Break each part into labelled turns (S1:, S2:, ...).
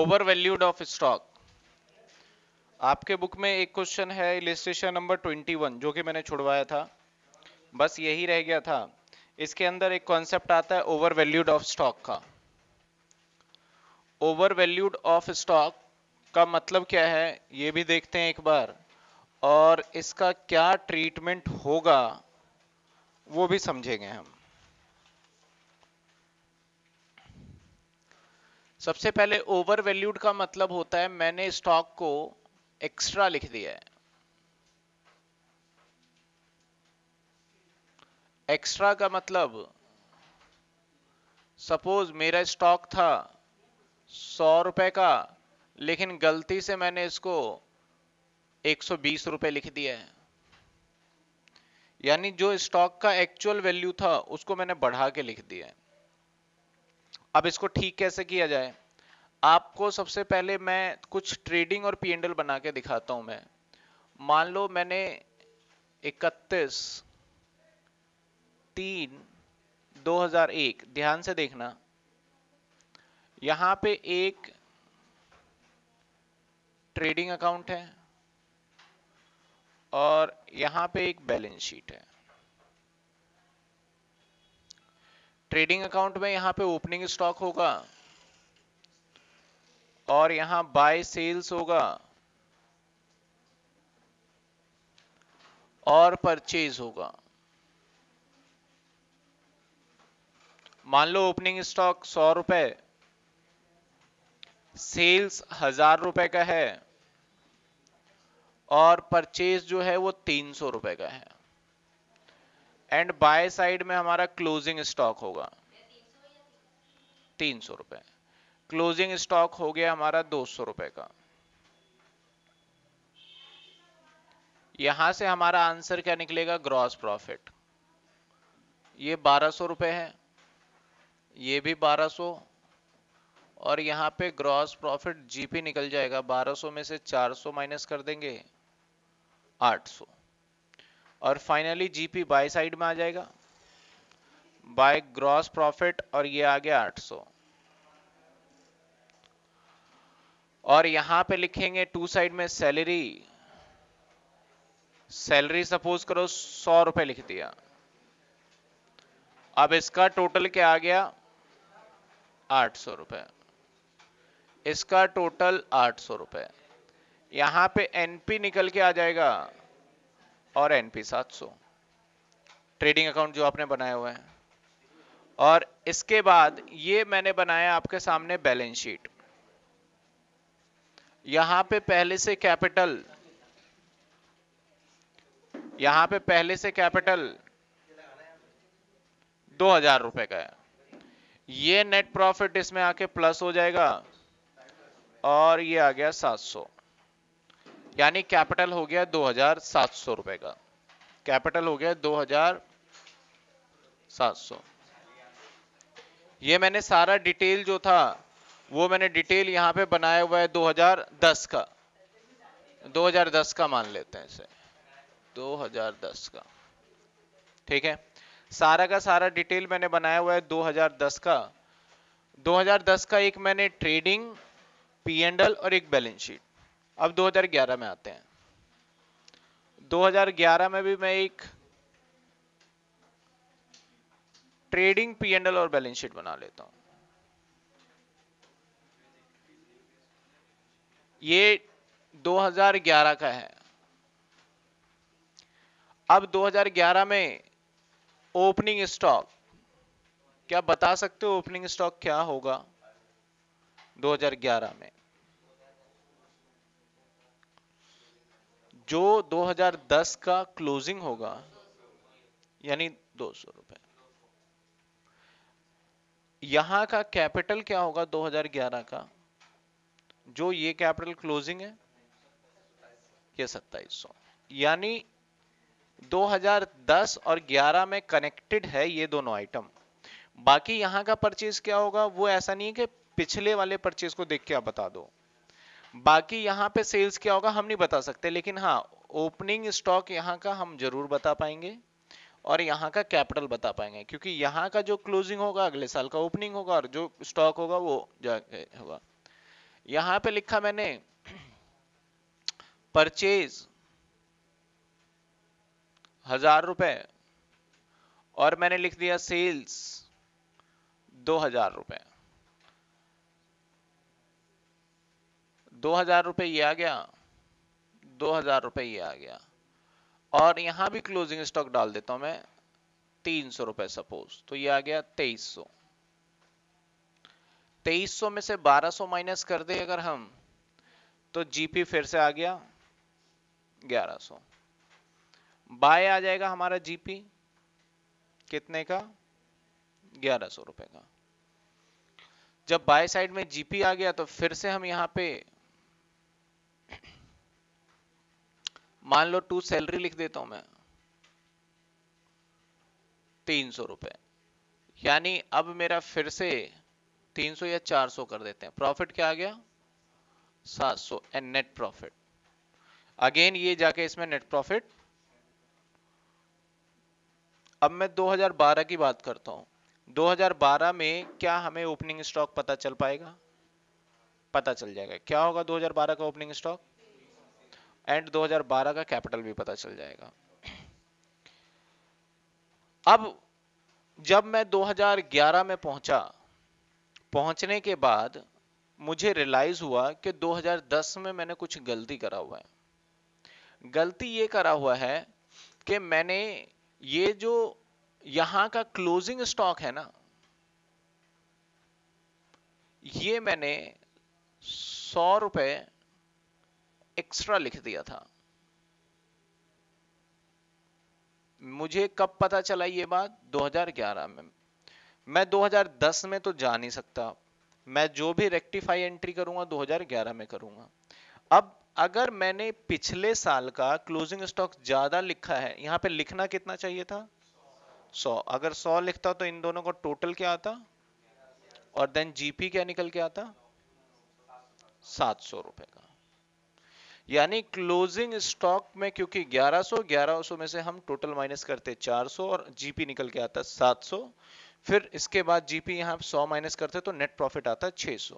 S1: over overvalued of stock आपके book में एक क्वेश्चन है इलिस्ट्रेशन नंबर 21 जो कि मैंने छुड़वाया था बस यही रह गया था इसके अंदर एक कॉन्सेप्ट आता है ओवर वैल्यूड ऑफ स्टॉक का ओवर वैल्यूड ऑफ स्टॉक का मतलब क्या है ये भी देखते हैं एक बार और इसका क्या ट्रीटमेंट होगा वो भी समझेंगे हम सबसे पहले ओवर वैल्यूड का मतलब होता है मैंने स्टॉक को एक्स्ट्रा लिख दिया है एक्स्ट्रा का मतलब सपोज मेरा स्टॉक था सौ रुपए का लेकिन गलती से मैंने इसको एक सौ बीस रुपए लिख दिया है यानी जो स्टॉक का एक्चुअल वैल्यू था उसको मैंने बढ़ा के लिख दिया है अब इसको ठीक कैसे किया जाए आपको सबसे पहले मैं कुछ ट्रेडिंग और पीएनडल बना के दिखाता हूं मैं मान लो मैंने 31 तीन 2001 ध्यान से देखना यहां पे एक ट्रेडिंग अकाउंट है और यहां पे एक बैलेंस शीट है ट्रेडिंग अकाउंट में यहां पे ओपनिंग स्टॉक होगा और यहां बाय सेल्स होगा और परचेज होगा मान लो ओपनिंग स्टॉक सौ रुपए सेल्स हजार रुपए का है और परचेज जो है वो तीन सौ रुपए का है एंड बाय साइड में हमारा क्लोजिंग स्टॉक होगा तीन सौ रुपए क्लोजिंग स्टॉक हो गया हमारा दो सौ रुपए का यहां से हमारा आंसर क्या निकलेगा ग्रॉस प्रॉफिट ये बारह सौ रुपए है ये भी बारह सौ और यहाँ पे ग्रॉस प्रॉफिट जीपी निकल जाएगा 1200 में से 400 माइनस कर देंगे सौ और फाइनली जीपी बाय साइड में आ जाएगा बाय ग्रॉस प्रॉफिट और ये आ गया 800 और यहां पे लिखेंगे टू साइड में सैलरी सैलरी सपोज करो सौ रुपए लिख दिया अब इसका टोटल क्या आ गया आठ सौ रुपए इसका टोटल आठ सौ रुपए यहां पे एनपी निकल के आ जाएगा और एनपी 700 ट्रेडिंग अकाउंट जो आपने बनाया हुआ है और इसके बाद ये मैंने बनाया आपके सामने बैलेंस शीट यहां पे पहले से कैपिटल यहां पे पहले से कैपिटल दो हजार रुपए का है ये नेट प्रॉफिट इसमें आके प्लस हो जाएगा और ये आ गया सात सौ यानी कैपिटल हो गया दो हजार सात सौ रुपए का कैपिटल हो गया दो हजार सात सौ ये मैंने सारा डिटेल जो था वो मैंने डिटेल यहाँ पे बनाया हुआ है 2010 का 2010 का मान लेते हैं इसे 2010 का ठीक है सारा का सारा डिटेल मैंने बनाया हुआ है 2010 का 2010 का एक मैंने ट्रेडिंग पी एंडल और एक बैलेंस शीट अब 2011 में आते हैं 2011 में भी मैं एक ट्रेडिंग पीएनएल और बैलेंस शीट बना लेता हूं ये 2011 का है अब 2011 में ओपनिंग स्टॉक क्या बता सकते हो ओपनिंग स्टॉक क्या होगा 2011 में जो 2010 का क्लोजिंग होगा यानी दो सौ रुपए यहां का कैपिटल क्या होगा 2011 का जो ये कैपिटल क्लोजिंग है ये सत्ताईस यानी 2010 और 11 में कनेक्टेड है ये दोनों आइटम बाकी यहां का परचेज क्या होगा वो ऐसा नहीं है कि पिछले वाले परचेज को देख के आप बता दो बाकी यहाँ पे सेल्स क्या होगा हम नहीं बता सकते लेकिन हाँ ओपनिंग स्टॉक यहाँ का हम जरूर बता पाएंगे और यहाँ का कैपिटल बता पाएंगे क्योंकि यहाँ का जो क्लोजिंग होगा अगले साल का ओपनिंग होगा और जो स्टॉक होगा वो होगा यहाँ पे लिखा मैंने परचेज हजार रुपए और मैंने लिख दिया सेल्स दो हजार रुपए दो हज़ार रुपये ये आ गया दो हज़ार रुपये ये आ गया और यहां भी क्लोजिंग स्टॉक डाल देता हूं मैं तीन सौ रुपए सपोज तो ये आ गया तेईस सौ तेईस सौ में से बारह सौ माइनस कर दे अगर हम तो जीपी फिर से आ गया ग्यारह सौ बाय आ जाएगा हमारा जीपी कितने का ग्यारह सौ रुपए का जब बाय साइड में जीपी आ गया तो फिर से हम यहाँ पे मान लो टू सैलरी लिख देता हूं मैं तीन सौ रुपए यानी अब मेरा फिर से तीन सौ या चार सौ कर देते हैं प्रॉफिट क्या आ गया सात सौ एंड नेट प्रॉफिट अगेन ये जाके इसमें नेट प्रॉफिट अब मैं 2012 की बात करता हूं 2012 में क्या हमें ओपनिंग स्टॉक पता चल पाएगा पता चल जाएगा क्या होगा 2012 का ओपनिंग स्टॉक एंड 2012 का कैपिटल भी पता चल जाएगा अब जब मैं 2011 में पहुंचा पहुंचने के बाद मुझे रियलाइज हुआ कि 2010 में मैंने कुछ गलती करा हुआ है गलती ये करा हुआ है कि मैंने ये जो यहां का क्लोजिंग स्टॉक है ना ये मैंने सौ रुपए एक्स्ट्रा लिख दिया था मुझे कब पता चला ये बात 2011 में मैं 2010 में तो जा नहीं सकता मैं जो भी रेक्टिफाई एंट्री करूंगा 2011 में करूंगा अब अगर मैंने पिछले साल का क्लोजिंग स्टॉक ज्यादा लिखा है यहाँ पे लिखना कितना चाहिए था 100 अगर 100 लिखता तो इन दोनों का टोटल क्या आता और देन जीपी क्या निकल के आता सात सौ रुपए का यानी क्लोजिंग स्टॉक में क्योंकि 1100 1100 में से हम टोटल माइनस करते 400 और जीपी निकल के आता 700 फिर इसके बाद जीपी यहाँ 100 माइनस करते तो नेट प्रॉफिट आता 600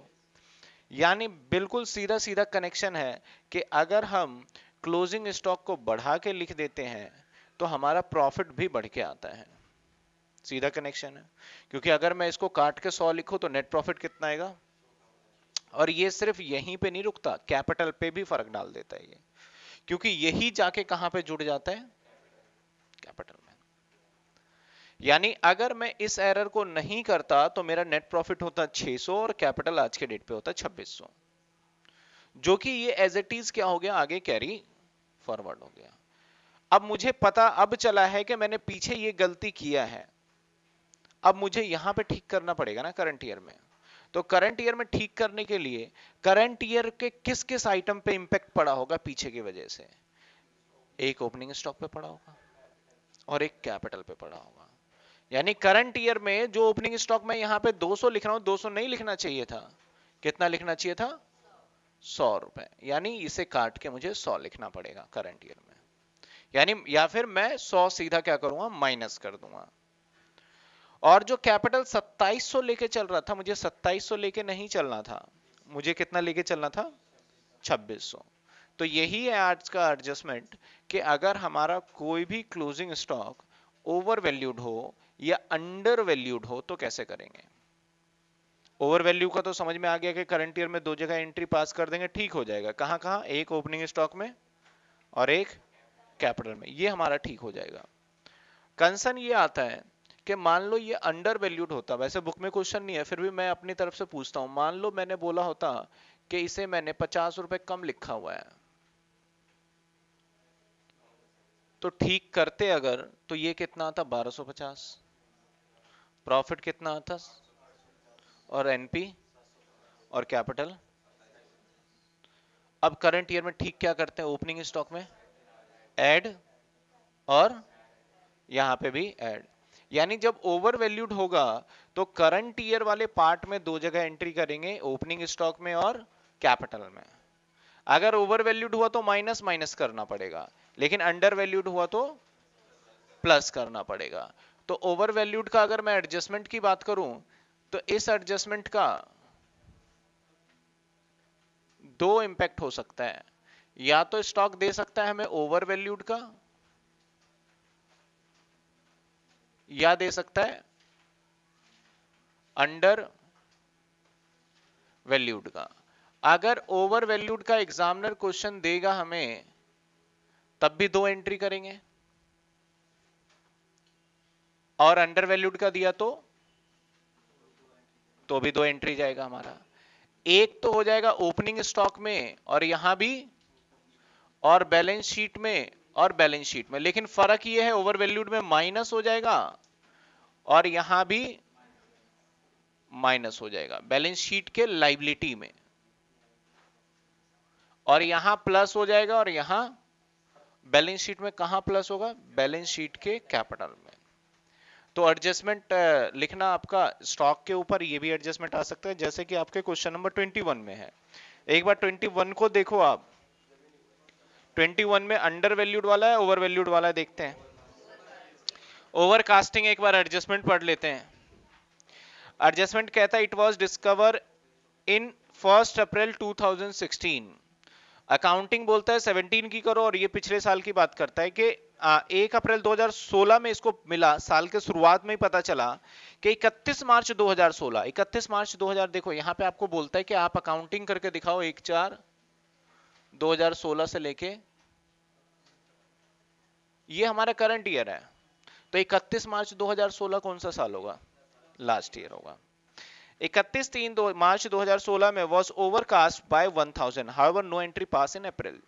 S1: यानी बिल्कुल सीधा सीधा कनेक्शन है कि अगर हम क्लोजिंग स्टॉक को बढ़ा के लिख देते हैं तो हमारा प्रॉफिट भी बढ़ के आता है सीधा कनेक्शन है क्योंकि अगर मैं इसको काट के सौ लिखू तो नेट प्रॉफिट कितना आएगा और ये सिर्फ यहीं पे नहीं रुकता कैपिटल पे भी फर्क डाल देता है ये क्योंकि यही जाके कहां पे जुड़ जाता है कैपिटल में यानी अगर मैं इस एरर को नहीं करता तो मेरा नेट प्रॉफिट होता 600 और कैपिटल आज के डेट पे होता 2600 जो कि ये एज इट इज क्या हो गया आगे कैरी फॉरवर्ड हो गया अब मुझे पता अब चला है कि मैंने पीछे ये गलती किया है अब मुझे यहां पे ठीक करना पड़ेगा ना करंट ईयर में तो करंट ईयर में ठीक करने के लिए करंट ईयर के किस किस आइटम पे इंपैक्ट पड़ा होगा पीछे की वजह से एक ओपनिंग स्टॉक पे पड़ा होगा और एक कैपिटल पे पड़ा होगा यानी करंट ईयर में जो ओपनिंग स्टॉक में यहाँ पे 200 लिख रहा हूं 200 नहीं लिखना चाहिए था कितना लिखना चाहिए था सौ रुपए यानी इसे काट के मुझे सौ लिखना पड़ेगा करंट ईयर में यानी या फिर मैं सौ सीधा क्या करूंगा माइनस कर दूंगा और जो कैपिटल 2700 लेके चल रहा था मुझे 2700 लेके नहीं चलना था मुझे कितना लेके चलना था 2600 तो यही है आज का एडजस्टमेंट कि अगर हमारा कोई भी क्लोजिंग स्टॉक ओवर वैल्यूड हो या अंडर वैल्यूड हो तो कैसे करेंगे ओवर वैल्यू का तो समझ में आ गया कि करंट ईयर में दो जगह एंट्री पास कर देंगे ठीक हो जाएगा कहाँ कहाँ एक ओपनिंग स्टॉक में और एक कैपिटल में ये हमारा ठीक हो जाएगा कंसर्न ये आता है कि मान लो ये अंडर वैल्यूड होता वैसे बुक में क्वेश्चन नहीं है फिर भी मैं अपनी तरफ से पूछता हूँ मान लो मैंने बोला होता कि इसे मैंने पचास रुपए कम लिखा हुआ है तो ठीक करते अगर तो ये कितना आता 1250 प्रॉफिट कितना आता और एनपी और कैपिटल अब करंट ईयर में ठीक क्या करते हैं ओपनिंग स्टॉक में एड और यहां पे भी एड यानी जब ओवर वैल्यूड होगा तो करंट ईयर वाले पार्ट में दो जगह एंट्री करेंगे ओपनिंग स्टॉक में और कैपिटल में अगर ओवर वैल्यूड हुआ तो माइनस माइनस करना पड़ेगा लेकिन अंडर वैल्यूड हुआ तो प्लस करना पड़ेगा तो ओवर वैल्यूड का अगर मैं एडजस्टमेंट की बात करूं तो इस एडजस्टमेंट का दो इंपैक्ट हो सकता है या तो स्टॉक दे सकता है हमें ओवर वैल्यूड का या दे सकता है अंडर वैल्यूड का अगर ओवर वैल्यूड का एग्जामिनर क्वेश्चन देगा हमें तब भी दो एंट्री करेंगे और अंडर वैल्यूड का दिया तो तो भी दो एंट्री जाएगा हमारा एक तो हो जाएगा ओपनिंग स्टॉक में और यहां भी और बैलेंस शीट में और बैलेंस शीट में लेकिन फर्क ये है ओवर वैल्यूड में माइनस हो जाएगा और यहां भी माइनस हो जाएगा बैलेंस शीट के लाइबिलिटी में और यहां प्लस हो जाएगा और यहां बैलेंस शीट में कहा प्लस होगा बैलेंस शीट के कैपिटल में तो एडजस्टमेंट लिखना आपका स्टॉक के ऊपर ये भी एडजस्टमेंट आ सकता है जैसे कि आपके क्वेश्चन नंबर 21 में है एक बार 21 को देखो आप 21 में अंडर वैल्यूड वाला है ओवर वैल्यूड वाला है देखते हैं ओवर कास्टिंग एक बार एडजस्टमेंट पढ़ लेते हैं एडजस्टमेंट कहता है it was discover in first April 2016 accounting बोलता है 17 की करो और ये पिछले साल की बात करता है कि एक अप्रैल 2016 में इसको मिला साल के शुरुआत में ही पता चला कि 31 मार्च 2016 31 मार्च 2000 देखो यहां पे आपको बोलता है कि आप अकाउंटिंग करके दिखाओ एक चार 2016 से लेके ये हमारा करंट ईयर है तो 31 मार्च 2016 कौन सा साल होगा लास्ट ईयर होगा 31 तीन दो मार्च 2016 में was overcast by 1000 however no entry pass in April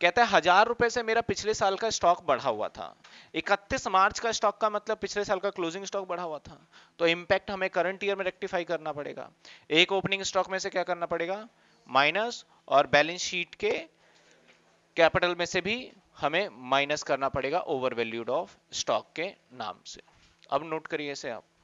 S1: कहता है हजार रुपए से मेरा पिछले साल का स्टॉक बढ़ा हुआ था 31 मार्च का स्टॉक का मतलब पिछले साल का क्लोजिंग स्टॉक बढ़ा हुआ था तो इम्पैक्ट हमें करंट ईयर में रेक्टिफाई करना पड़ेगा एक ओपनिंग स्टॉक में से क्या करना पड़ेगा माइनस और बैलेंस शीट के कैपिटल में से भी हमें माइनस करना पड़ेगा ओवर वैल्यूड ऑफ स्टॉक के नाम से अब नोट करिए इसे आप